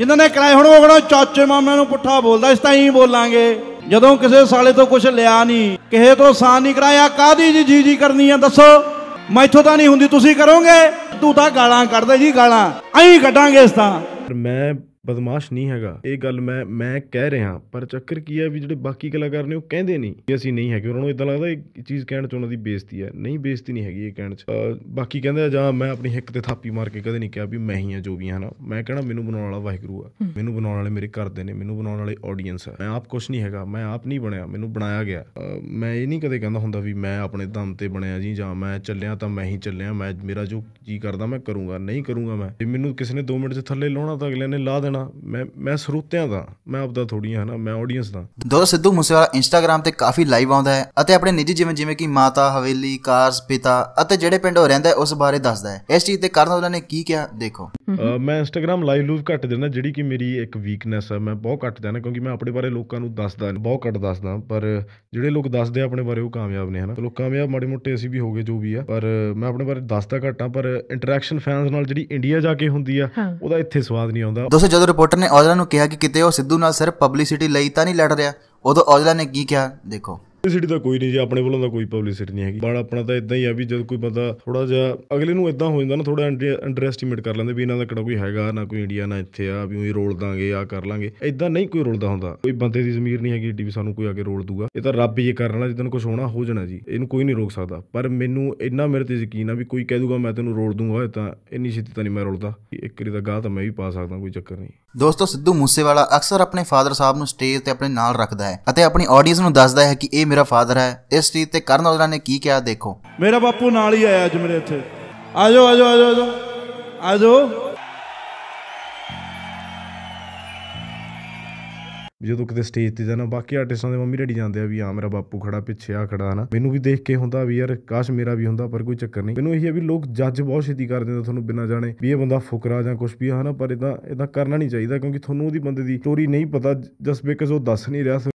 ਜਿਨ੍ਹਾਂ ਨੇ ਕਰਾਏ ਹੁਣ ਉਹ ਕਹਣਾ ਚਾਚੇ ਮਾਮਿਆਂ ਨੂੰ ਪੁੱਠਾ ਬੋਲਦਾ ਇਸ ਤਾਂ ਹੀ ਬੋਲਾਂਗੇ ਜਦੋਂ ਕਿਸੇ ਸਾਲੇ ਤੋਂ ਕੁਝ ਲਿਆ ਨਹੀਂ ਕਿਸੇ ਤੋਂ ਸਾਂ ਨਹੀਂ ਕਰਾਇਆ ਕਾਦੀ ਜੀ ਜੀ ਜੀ ਕਰਨੀ ਆ ਦੱਸੋ ਮੈਥੋਂ ਤਾਂ ਨਹੀਂ ਹੁੰਦੀ ਤੁਸੀਂ ਕਰੋਗੇ ਤੂੰ ਤਾਂ ਗਾਲਾਂ ਕੱਢਦਾ ਜੀ ਗਾਲਾਂ ਐਂ ਕੱਢਾਂਗੇ ਇਸ ਤਾਂ ਮੈਂ ਬਦਮਾਸ਼ ਨਹੀਂ ਹੈਗਾ ਇਹ ਗੱਲ ਮੈਂ ਮੈਂ ਕਹਿ ਰਿਹਾ ਪਰ ਚੱਕਰ ਕੀ ਹੈ ਵੀ ਜਿਹੜੇ ਬਾਕੀ ਕਲਾਕਾਰ ਨੇ ਉਹ ਕਹਿੰਦੇ ਨਹੀਂ ਕਿ ਅਸੀਂ ਨਹੀਂ ਹੈਗੇ ਉਹਨਾਂ ਨੂੰ ਇਦਾਂ ਲੱਗਦਾ ਇਹ ਚੀਜ਼ ਕਹਿਣ ਚ ਉਹਨਾਂ ਦੀ ਬੇਇੱਜ਼ਤੀ ਹੈ ਨਹੀਂ ਬੇਇੱਜ਼ਤੀ ਨਹੀਂ ਹੈਗੀ ਇਹ ਕਹਿਣ ਚ ਬਾਕੀ ਕਹਿੰਦੇ ਜਾਂ ਮੈਂ ਆਪਣੀ ਹਿੱਕ ਤੇ ਥਾਪੀ ਮਾਰ ਕੇ ਕਦੇ ਨਹੀਂ ਕਿਹਾ ਵੀ ਮੈਂ ਹੀ ਆ ਜੋ ਵੀ ਹਾਂ ਨਾ ਮੈਂ ਕਹਣਾ ਮੈਨੂੰ ਬਣਾਉਣ ਵਾਲਾ ਵਾਹਿਗੁਰੂ ਆ ਮੈਨੂੰ ਬਣਾਉਣ ਵਾਲੇ ਮੇਰੇ ਘਰ ਦੇ ਨੇ ਮੈਨੂੰ ਬਣਾਉਣ ਵਾਲੇ ਆਡੀਅנס ਆ ਮੈਂ ਆਪ ਕੁਝ ਨਹੀਂ ਹੈਗਾ ਮੈਂ ਆਪ ਨਹੀਂ ਬਣਿਆ ਮੈਨੂੰ ਬਣਾਇਆ ਗਿਆ ਮੈਂ ਇਹ ਨਹੀਂ ਕਦੇ ਕਹਿੰਦਾ ਹੁੰਦਾ ਵੀ ਮੈਂ ਆਪਣੇ ਦਮ ਤੇ ਬਣਿਆ ਜੀ ਜਾਂ ਮੈਂ ਚੱਲਿਆ ਤਾਂ ਮੈਂ ਹੀ ਚੱਲਿਆ ਮੈਂ ਮੇਰਾ ਜੋ ਜੀ ਕਰਦਾ ਮੈਂ ਕਰੂੰਗਾ ਨਹੀਂ ਕਰੂੰਗਾ ਮੈਂ ਜੇ ਮੈਨੂੰ ਕਿਸੇ ਨੇ 2 ਮਿੰਟ 'ਚ ਥੱਲੇ ਲਾਉਣਾ ਤਾਂ ਅਗਲੇ ਨੇ ਲਾ ਦੇਣਾ ਮੈਂ ਮੈਂ ਸਰੋਤਿਆਂ ਦਾ ਮੈਂ ਆਪਦਾ ਥੋੜੀ ਹਾਂ ਨਾ ਮੈਂ ਆਡੀਅנס ਦਾ ਦੋ ਸਿੱਧੂ ਮੂਸੇਵਾਲਾ ਇੰਸਟਾਗ੍ਰam ਤੇ ਕਾਫੀ ਲਾਈਵ ਆਉਂਦਾ ਹੈ ਅਤੇ ਆਪਣੇ ਨਿੱਜੀ ਜੀਵਨ ਜਿਵੇਂ ਕਿ ਮਾਤਾ ਹਵੇਲੀ ਕਾਰਸ ਪਿਤਾ ਅਤੇ ਜਿਹੜੇ ਪਿੰਡ ਉਹ ਰਹਿੰਦਾ ਉਸ ਬਾਰੇ ਦੱਸਦਾ ਹੈ ਇਸ ਚੀਜ਼ ਤੇ ਕਰਨ ਉਹਨਾਂ ਨੇ ਕੀ ਕਿਹਾ ਦੇਖੋ ਮੈਂ ਇੰਸਟਾਗ੍ਰam ਲਾਈਵ ਲੂਵ ਘੱਟ ਦਿੰਦਾ ਜਿਹੜੀ ਕਿ ਮੇਰੀ ਇੱਕ ਵੀਕਨੈਸ ਹੈ ਮੈਂ ਬਹੁਤ ਘੱਟ ਦਿੰਦਾ ਕਿਉਂਕਿ ਮੈਂ ਆਪਣੇ ਬਾਰੇ ਲੋਕਾਂ ਨੂੰ ਦੱਸਦਾ ਬਹੁਤ ਘੱਟ ਦੱਸਦਾ ਪਰ ਜਿਹੜੇ ਲੋਕ ਦੱਸਦੇ ਆਪਣੇ ਬਾਰੇ ਉਹ ਕਾਮਯਾਬ ਨੇ ਹਨਾ ਲੋਕ ਕਾਮਯਾਬ ਮਾੜੇ ਮੋਟੇ ਅਸੀਂ ਵੀ ਹੋਗੇ ਜੋ ਵੀ ਆ ਪਰ ਮੈਂ ਆਪਣੇ ਬਾਰੇ ਦੱਸਦਾ ਘੱਟਾਂ ਪਰ ਇੰਟਰੈਕਸ਼ਨ ਫੈਨਸ ਨਾਲ ਜਿਹੜੀ ਇੰਡੀਆ ਜਾ ਕੇ ਹੁੰਦੀ ਆ ਉਹਦਾ ਇੱਥੇ ਸਵਾਦ ਨਹੀਂ ਆਉਂਦਾ ਦੋਸਤੋ ਜਦੋਂ ਰਿਪੋਰਟਰ ਨੇ ਔਜਲਾ ਨੂੰ ਕਿਹਾ ਕਿ ਕਿਤੇ ਉਹ ਸਿੱਧੂ ਨਾਲ ਸਿਰਫ ਪਬਲਿਸਿਟੀ ਲਈ ਤਾਂ ਨਹੀਂ ਲੜ ਰਿਹਾ ਉਦੋਂ ਔਜਲਾ ਨੇ ਕੀ ਕਿਹਾ ਦੇਖੋ ਪਬਲਿਸਿਟੀ ਤਾਂ ਕੋਈ ਨਹੀਂ ਜੀ ਆਪਣੇ ਵੱਲੋਂ ਤਾਂ ਕੋਈ ਪਬਲਿਸਿਟੀ ਨਹੀਂ ਹੈਗੀ ਬੜਾ ਆਪਣਾ ਤਾਂ ਇਦਾਂ ਹੀ ਆ ਵੀ ਜਦ ਕੋਈ ਬੰਦਾ ਥੋੜਾ ਜਿਹਾ ਅਗਲੇ ਨੂੰ ਇਦਾਂ ਹੋ ਜਾਂਦਾ ਨਾ ਥੋੜਾ ਅੰਡਰਐਸਟੀਮੇਟ ਕਰ ਲੈਂਦੇ ਵੀ ਇਹਨਾਂ ਦਾ ਕਿਹੜਾ ਕੋਈ ਹੈਗਾ ਨਾ ਕੋਈ ਇੰਡੀਆ ਨਾ ਇੱਥੇ ਆ ਵੀ ਉਹੀ ਰੋਲ ਦਾਂਗੇ ਆ ਕਰ ਲਾਂਗੇ ਇਦਾਂ ਨਹੀਂ ਕੋਈ ਰੋਲਦਾ ਹੁੰਦਾ ਕੋਈ ਬੰਦੇ ਦੀ ਜ਼ਮੀਰ ਨਹੀਂ ਹੈਗੀ ਏਡੀ ਵੀ ਸਾਨੂੰ ਕੋਈ ਆ ਕੇ ਰੋਲ ਦੂਗਾ ਇਹ ਤਾਂ ਰੱਬ ਹੀ ਕਰਨ ਵਾਲਾ ਜਿੱਦਨ ਕੁਝ ਹੋਣਾ ਹੋ ਜਾਣਾ ਜੀ ਇਹਨੂੰ ਕੋਈ ਨਹੀਂ ਰੋਕ ਸਕਦਾ ਪਰ ਮੈਨੂੰ ਇੰਨਾ ਮੇਰੇ ਤੇ ਯਕੀਨ ਆ ਵੀ ਕੋਈ ਕਹਿ ਦੂਗਾ ਮੈਂ ਤੈਨੂੰ ਰੋਲ ਦੂੰਗਾ ਤਾਂ ਇੰਨੀ ਛੇਤੀ ਤਾਂ ਨਹੀਂ ਮੈਂ ਰੋਲਦਾ ਇੱਕ ਵਾਰੀ ਦਾ ਗਾਹ ਤਾਂ ਮੈਂ ਵੀ ਪਾ ਸਕਦਾ ਕੋਈ ਚੱਕਰ ਨਹੀਂ ਦੋਸਤੋ ਸਿੱਧੂ ਮੂਸੇਵਾਲਾ ਅਕਸਰ ਆਪਣੇ ਫਾਦਰ ਸਾਹਿਬ ਨੂੰ ਸਟੇਜ ਤੇ ਆਪਣੇ ਨਾਲ ਰੱਖਦਾ ਹੈ ਅਤੇ ਆਪਣੀ ਆਡੀਅנס ਨੂੰ ਦੱਸਦਾ ਹੈ ਕਿ ਇਹ ਮੇਰਾ ਫਾਦਰ ਹੈ ਇਸ ਚੀਜ਼ ਤੇ ਕਰਨ ਔਜਲਾ ਨੇ ਕੀ ਕਿਹਾ ਦੇਖੋ ਮੇਰਾ ਬਾਪੂ ਨਾਲ ਹੀ ਆਇਆ ਅੱਜ ਮੇਰੇ ਇੱਥੇ ਆਜੋ ਆਜੋ ਆਜੋ ਆਜੋ ਆਜੋ ਜਦੋਂ ਕਿਤੇ ਸਟੇਜ ਤੇ ਜਾਣਾ ਬਾਕੀ ਆਰਟਿਸਟਾਂ ਦੇ ਮੰਮੀ ਡੈਡੀ ਜਾਂਦੇ ਆ ਵੀ ਆ ਮੇਰਾ ਬਾਪੂ ਖੜਾ ਪਿੱਛੇ ਆ ਖੜਾ ਨਾ ਮੈਨੂੰ ਵੀ ਦੇਖ ਕੇ ਹੁੰਦਾ ਵੀ ਯਾਰ ਕਾਸ਼ ਮੇਰਾ ਵੀ ਹੁੰਦਾ ਪਰ ਕੋਈ ਚੱਕਰ ਨਹੀਂ ਮੈਨੂੰ ਇਹ ਹੈ ਵੀ ਲੋਕ ਜੱਜ ਬਹੁਤ ਛੇਤੀ ਕਰ ਦਿੰਦੇ ਤੁਹਾਨੂੰ ਬਿਨਾਂ ਜਾਣੇ ਵੀ ਇਹ ਬੰਦਾ ਫੁਕਰਾ ਜਾਂ ਕੁਝ ਵੀ ਹੈ ਨਾ ਪਰ ਇਦਾਂ ਇਦਾਂ ਕਰਨਾ ਨਹੀਂ ਚਾਹੀਦਾ ਕਿਉਂਕਿ ਤੁਹਾਨੂੰ ਉਹਦੀ ਬੰਦੇ ਦੀ ਸਟੋਰੀ ਨਹੀਂ ਪਤਾ ਜਸ ਬਿਕਾਜ਼ ਉਹ ਦੱਸ ਨਹੀਂ ਰਿਹਾ